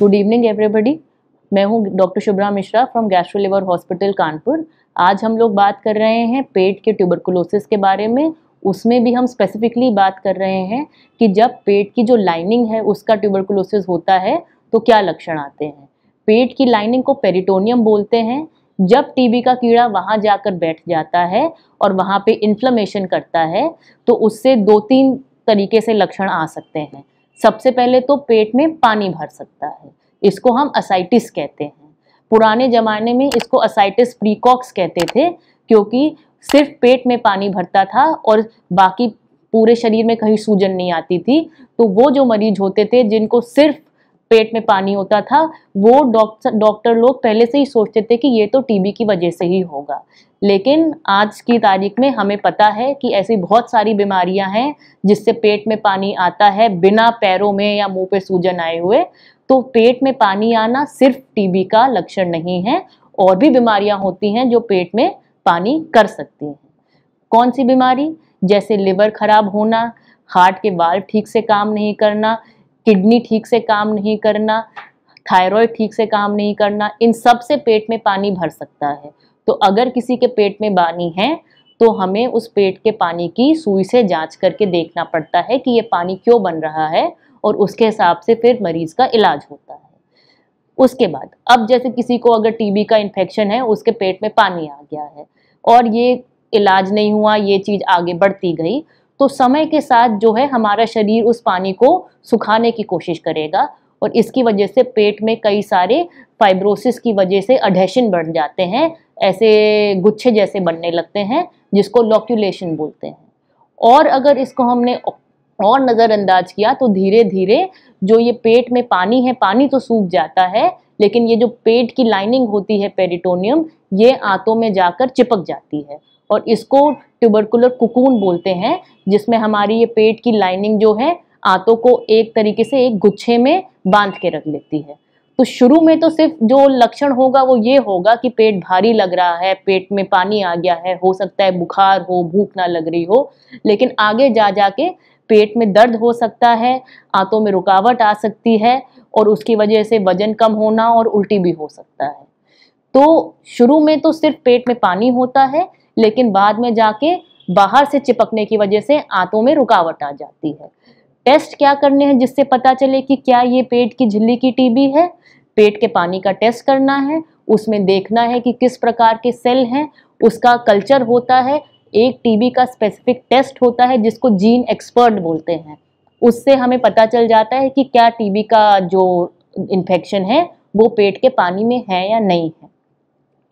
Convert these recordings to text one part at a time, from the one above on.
good evening everybody मैं हूँ doctor Shubhra Mishra from gastro liver hospital Kanpur आज हम लोग बात कर रहे हैं पेट के ट्यूबरकुलोसिस के बारे में उसमें भी हम स्पेसिफिकली बात कर रहे हैं कि जब पेट की जो लाइनिंग है उसका ट्यूबरकुलोसिस होता है तो क्या लक्षण आते हैं पेट की लाइनिंग को पेरिटोनियम बोलते हैं जब टीबी का कीड़ा वहाँ जाकर बैठ जाता है और वहाँ पे इन्फ्लमेशन करता है तो उससे दो तीन तरीके से लक्षण आ सकते हैं सबसे पहले तो पेट में पानी भर सकता है इसको हम असाइटिस कहते हैं पुराने ज़माने में इसको असाइटिस प्रीकॉक्स कहते थे क्योंकि सिर्फ पेट में पानी भरता था और बाकी पूरे शरीर में कहीं सूजन नहीं आती थी तो वो जो मरीज होते थे जिनको सिर्फ पेट में पानी होता था वो डॉक्टर डॉक्टर लोग पहले से ही सोचते थे कि ये तो टीबी की वजह से ही होगा लेकिन आज की तारीख में हमें पता है कि ऐसी बहुत सारी बीमारियां हैं जिससे पेट में पानी आता है बिना पैरों में या मुंह पे सूजन आए हुए तो पेट में पानी आना सिर्फ टीबी का लक्षण नहीं है और भी बीमारियां होती हैं जो पेट में पानी कर सकती हैं कौन सी बीमारी जैसे लिवर खराब होना हार्ट के बाल ठीक से काम नहीं करना किडनी ठीक से काम नहीं करना थायराइड ठीक से काम नहीं करना इन सब से पेट में पानी भर सकता है तो अगर किसी के पेट में पानी है तो हमें उस पेट के पानी की सुई से जांच करके देखना पड़ता है कि ये पानी क्यों बन रहा है और उसके हिसाब से फिर मरीज का इलाज होता है उसके बाद अब जैसे किसी को अगर टीबी का इन्फेक्शन है उसके पेट में पानी आ गया है और ये इलाज नहीं हुआ ये चीज़ आगे बढ़ती गई तो समय के साथ जो है हमारा शरीर उस पानी को सुखाने की कोशिश करेगा और इसकी वजह से पेट में कई सारे फाइब्रोसिस की वजह से अडेशन बढ़ जाते हैं ऐसे गुच्छे जैसे बनने लगते हैं जिसको लॉक्यूलेशन बोलते हैं और अगर इसको हमने और नज़रअंदाज किया तो धीरे धीरे जो ये पेट में पानी है पानी तो सूख जाता है लेकिन ये जो पेट की लाइनिंग होती है पेरिटोनियम ये आंतों में जाकर चिपक जाती है और इसको ट्यूबरकुलर कुकून बोलते हैं जिसमें हमारी ये पेट की लाइनिंग जो है आंतों को एक तरीके से एक गुच्छे में बांध के रख लेती है तो शुरू में तो सिर्फ जो लक्षण होगा वो ये होगा कि पेट भारी लग रहा है पेट में पानी आ गया है हो सकता है बुखार हो भूख ना लग रही हो लेकिन आगे जा जा के पेट में दर्द हो सकता है आंतों में रुकावट आ सकती है और उसकी वजह से वजन कम होना और उल्टी भी हो सकता है तो शुरू में तो सिर्फ पेट में पानी होता है लेकिन बाद में जाके बाहर से चिपकने की वजह से आंतों में रुकावट आ जाती है टेस्ट क्या करने हैं जिससे पता चले कि क्या ये पेट की झिल्ली की टीबी है पेट के पानी का टेस्ट करना है उसमें देखना है कि किस प्रकार के सेल हैं उसका कल्चर होता है एक टीबी का स्पेसिफिक टेस्ट होता है जिसको जीन एक्सपर्ट बोलते हैं उससे हमें पता चल जाता है कि क्या टीबी का जो इन्फेक्शन है वो पेट के पानी में है या नहीं है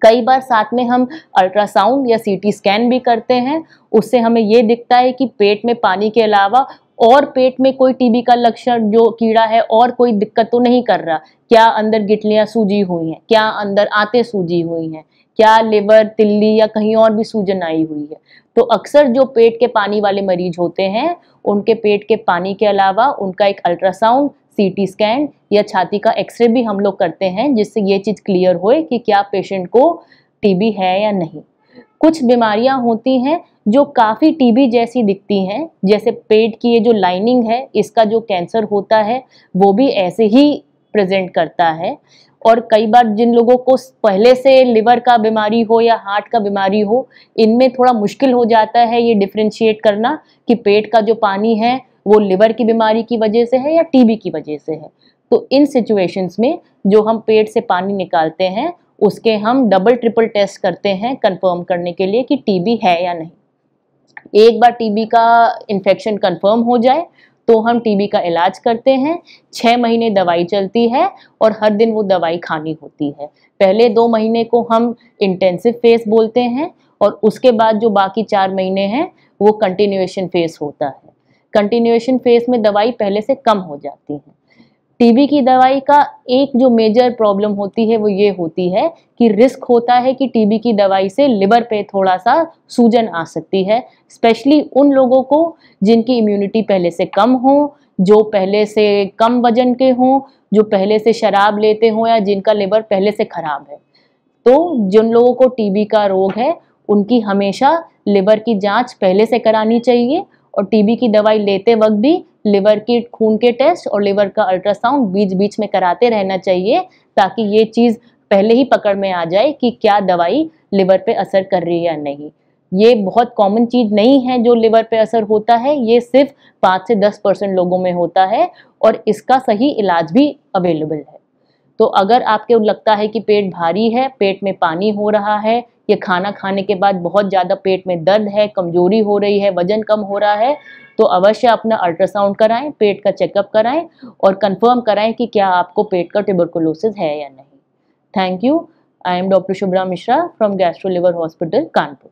कई बार साथ में हम अल्ट्रासाउंड या सीटी स्कैन भी करते हैं उससे हमें ये दिखता है कि पेट में पानी के अलावा और पेट में कोई टीबी का लक्षण जो कीड़ा है और कोई दिक्कत तो नहीं कर रहा क्या अंदर गिटलियाँ सूजी हुई हैं क्या अंदर आते सूजी हुई हैं क्या लिवर तिल्ली या कहीं और भी सूजन आई हुई है तो अक्सर जो पेट के पानी वाले मरीज होते हैं उनके पेट के पानी के अलावा उनका एक अल्ट्रासाउंड सीटी स्कैन या छाती का एक्सरे भी हम लोग करते हैं जिससे ये चीज़ क्लियर होए कि क्या पेशेंट को टीबी है या नहीं कुछ बीमारियां होती हैं जो काफ़ी टीबी जैसी दिखती हैं जैसे पेट की ये जो लाइनिंग है इसका जो कैंसर होता है वो भी ऐसे ही प्रेजेंट करता है और कई बार जिन लोगों को पहले से लिवर का बीमारी हो या हार्ट का बीमारी हो इनमें थोड़ा मुश्किल हो जाता है ये डिफ्रेंशिएट करना कि पेट का जो पानी है वो लिवर की बीमारी की वजह से है या टीबी की वजह से है तो इन सिचुएशंस में जो हम पेट से पानी निकालते हैं उसके हम डबल ट्रिपल टेस्ट करते हैं कंफर्म करने के लिए कि टीबी है या नहीं एक बार टीबी का इन्फेक्शन कंफर्म हो जाए तो हम टीबी का इलाज करते हैं छः महीने दवाई चलती है और हर दिन वो दवाई खानी होती है पहले दो महीने को हम इंटेंसिव फेस बोलते हैं और उसके बाद जो बाकी चार महीने हैं वो कंटिन्यूएशन फेस होता है कंटिन्यूएशन फेज में दवाई पहले से कम हो जाती है टीबी की दवाई का एक जो मेजर प्रॉब्लम होती है वो ये होती है कि रिस्क होता है कि टीबी की दवाई से लिवर पे थोड़ा सा सूजन आ सकती है स्पेशली उन लोगों को जिनकी इम्यूनिटी पहले से कम हो जो पहले से कम वजन के हों जो पहले से शराब लेते हों या जिनका लिवर पहले से ख़राब है तो जिन लोगों को टीबी का रोग है उनकी हमेशा लिवर की जांच पहले से करानी चाहिए और टीबी की दवाई लेते वक्त भी लिवर की खून के टेस्ट और लिवर का अल्ट्रासाउंड बीच बीच में कराते रहना चाहिए ताकि ये चीज़ पहले ही पकड़ में आ जाए कि क्या दवाई लिवर पे असर कर रही है या नहीं ये बहुत कॉमन चीज़ नहीं है जो लिवर पे असर होता है ये सिर्फ पाँच से दस परसेंट लोगों में होता है और इसका सही इलाज भी अवेलेबल है तो अगर आपके लगता है कि पेट भारी है पेट में पानी हो रहा है ये खाना खाने के बाद बहुत ज़्यादा पेट में दर्द है कमजोरी हो रही है वजन कम हो रहा है तो अवश्य अपना अल्ट्रासाउंड कराएं पेट का चेकअप कराएं और कंफर्म कराएं कि क्या आपको पेट का ट्यूबरकुलोसिस है या नहीं thank you I am doctor Shubhra Mishra from gastro liver hospital Kanpur